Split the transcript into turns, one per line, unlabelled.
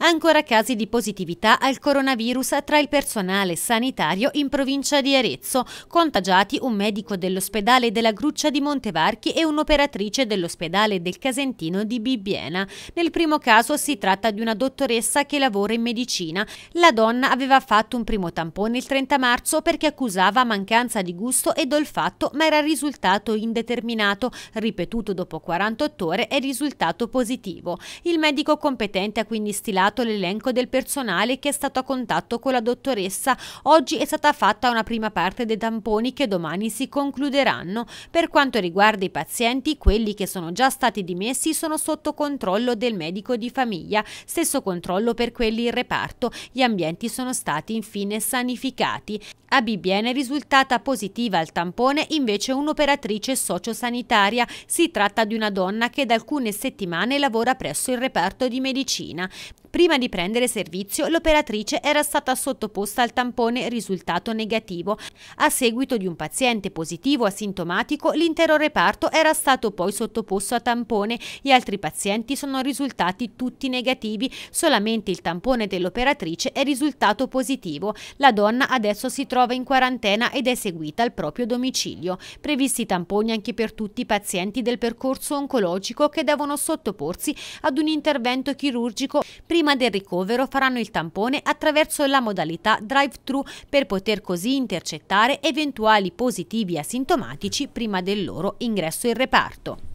Ancora casi di positività al coronavirus tra il personale sanitario in provincia di Arezzo, contagiati un medico dell'ospedale della Gruccia di Montevarchi e un'operatrice dell'ospedale del Casentino di Bibbiena. Nel primo caso si tratta di una dottoressa che lavora in medicina. La donna aveva fatto un primo tampone il 30 marzo perché accusava mancanza di gusto ed olfatto ma era risultato indeterminato, ripetuto dopo 48 ore è risultato positivo. Il medico competente ha quindi stilato completato l'elenco del personale che è stato a contatto con la dottoressa. Oggi è stata fatta una prima parte dei tamponi che domani si concluderanno. Per quanto riguarda i pazienti, quelli che sono già stati dimessi sono sotto controllo del medico di famiglia, stesso controllo per quelli in reparto. Gli ambienti sono stati infine sanificati. A BBN è risultata positiva al tampone invece un'operatrice sociosanitaria. Si tratta di una donna che da alcune settimane lavora presso il reparto di medicina. Prima di prendere servizio, l'operatrice era stata sottoposta al tampone risultato negativo. A seguito di un paziente positivo asintomatico, l'intero reparto era stato poi sottoposto a tampone. Gli altri pazienti sono risultati tutti negativi, solamente il tampone dell'operatrice è risultato positivo. La donna adesso si trova in quarantena ed è seguita al proprio domicilio. Previsti tamponi anche per tutti i pazienti del percorso oncologico che devono sottoporsi ad un intervento chirurgico prima prima del ricovero faranno il tampone attraverso la modalità drive-thru per poter così intercettare eventuali positivi asintomatici prima del loro ingresso in reparto.